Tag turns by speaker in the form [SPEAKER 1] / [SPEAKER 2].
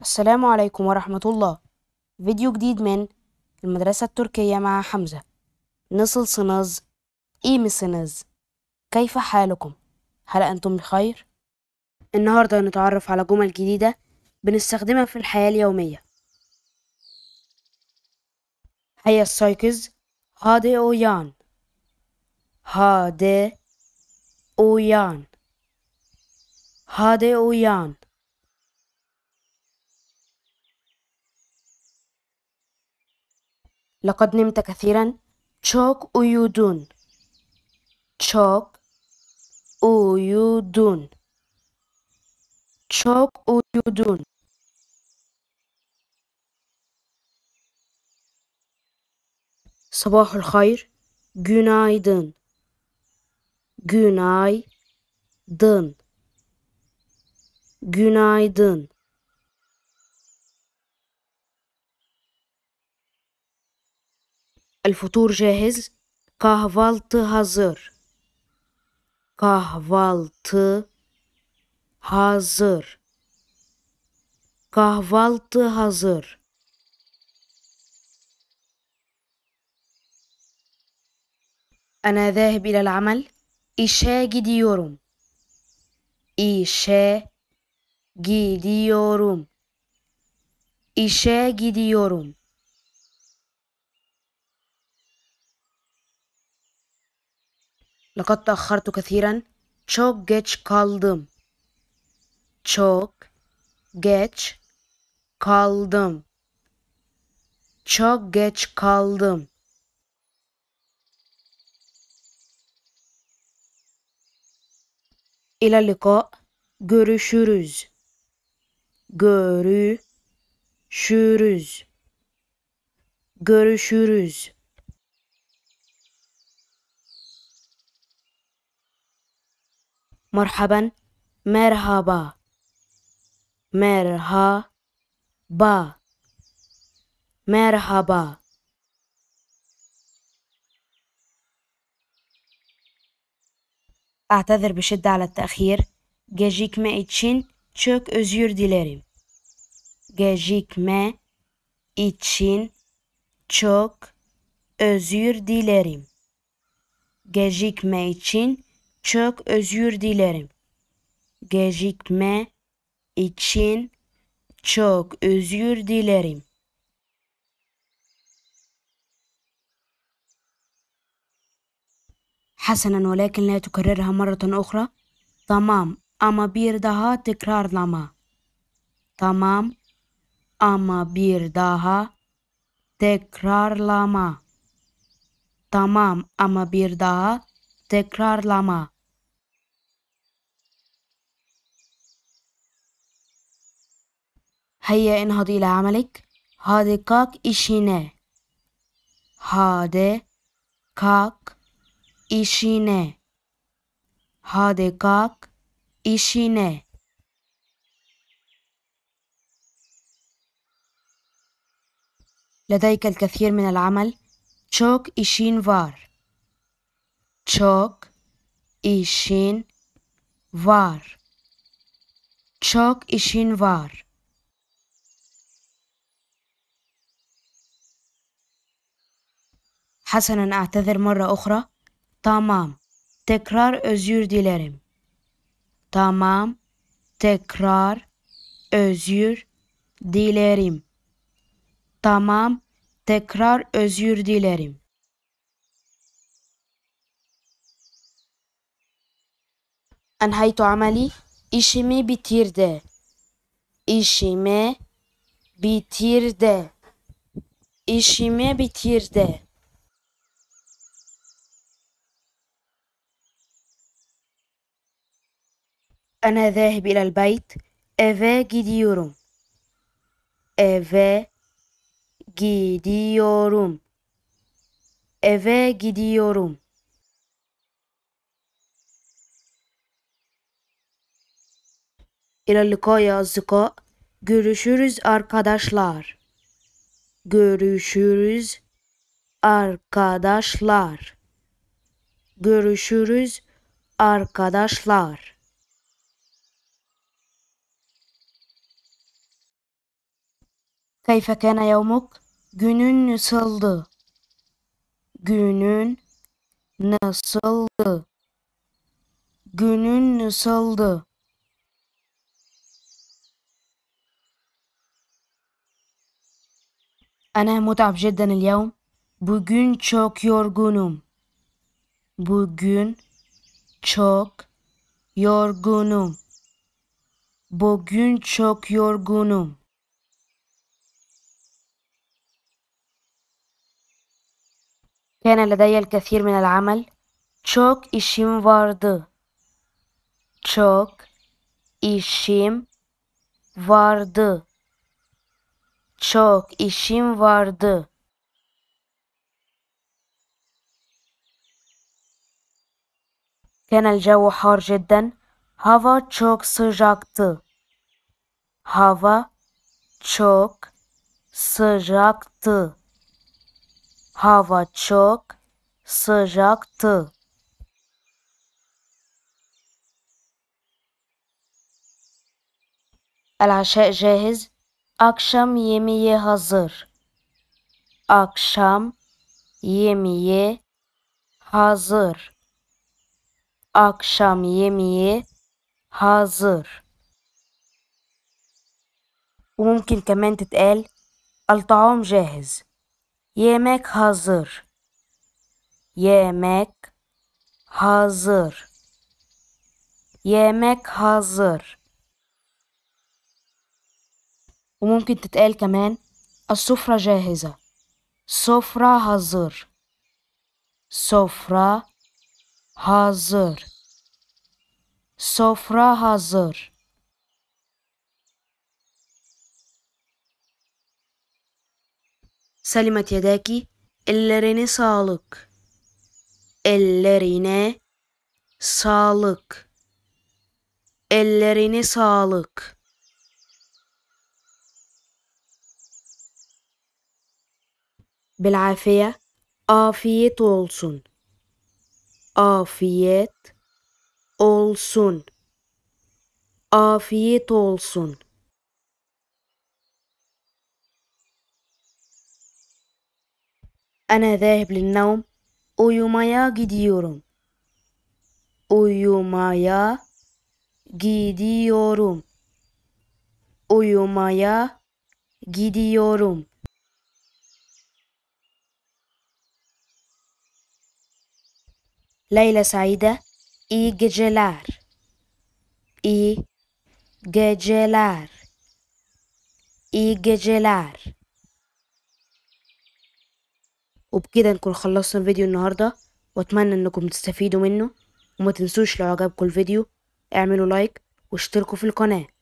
[SPEAKER 1] السلام عليكم ورحمة الله فيديو جديد من المدرسة التركية مع حمزة نصل صناز إيم صناز كيف حالكم؟ هل أنتم بخير؟ النهاردة نتعرف على جمل جديدة بنستخدمها في الحياة اليومية هيا السايكز هادي أويان هادي أويان هادي أويان لقد نمت كثيرا تشوك أيودون تشوك أيودون تشوك أيودون صباح الخير günaydın günaydın günaydın الفطور جاهز kahvaltı hazır kahvaltı hazır kahvaltı hazır أنا ذاهب إلى العمل İşe gidiyorum. İşe gidiyorum. İşe gidiyorum. لقد تأخرت كثيرا. Çok geç kaldım. Çok geç kaldım. Çok geç kaldım. İlâ lika. Görüşürüz. Görüşürüz. Görüşürüz. Marhaban, merhaba. Merhaba. Merhaba. أعتذر بشدة على التأخير gecikme için çok özür dilerim. Gecikme için çok özür dilerim. Gecikme için çok özür dilerim. Gecikme için çok özür dilerim. حسنا ولكن لا تكررها مرة أخرى تمام ama bir daha tekrarlama tamam ama bir daha tekrarlama tamam ama bir daha tekrarlama هيا انهض إلى عملك هذا كاك إشينا هذا كاك إشينا هذا كاك إشينا لديك الكثير من العمل تشوك إشين فار تشوك إشين فار تشوك إشين فار Hasenen a'tezer marra okra. Tamam. Tekrar özür dilerim. Tamam. Tekrar özür dilerim. Tamam. Tekrar özür dilerim. Enhaytu ameli. İşimi bitirdi. İşimi bitirdi. İşimi bitirdi. Ana zahib ilal bayt. Eve gidiyorum. Eve gidiyorum. Eve gidiyorum. İlal likaya azıka. Görüşürüz arkadaşlar. Görüşürüz arkadaşlar. Görüşürüz arkadaşlar. كيف كان يومك؟ Günün nasıldı? Günün nasıldı? Günün nasıldı? أنا متعب جدا اليوم. Bugün çok yorgunum. Bugün çok yorgunum. Bugün çok yorgunum. Kene لدي الكثير من العمل. Çok işim vardı. Çok işim vardı. Çok işim vardı. كان الجو حار جدا. Hava çok sıcaktı. Hava çok sıcaktı. Hava çok sıcaktı. العشاء جاهز. Akşam yemeği hazır. Akşam yemeği hazır. Akşam yemeği hazır. mümkün كمان تتقال Altağım جاهز Yemek hazır. Yemek hazır. Yemek hazır. وممكن تتقال كمان السفرة جاهزة سفرة هزر سفرة هزر سفرة هزر Salimatiye'deki ellerine sağlık. Ellerine sağlık. Ellerine sağlık. Bil'afiye, afiyet olsun. Afiyet olsun. Afiyet olsun. Ana zehb linnavm. Uyumaya gidiyorum. Uyumaya gidiyorum. Uyumaya gidiyorum. Leyla Saide iyi geceler. İyi geceler. İyi geceler. وبكده نكون خلصنا فيديو النهاردة واتمنى انكم تستفيدوا منه وما تنسوش لو عجبكم الفيديو اعملوا لايك واشتركوا في القناة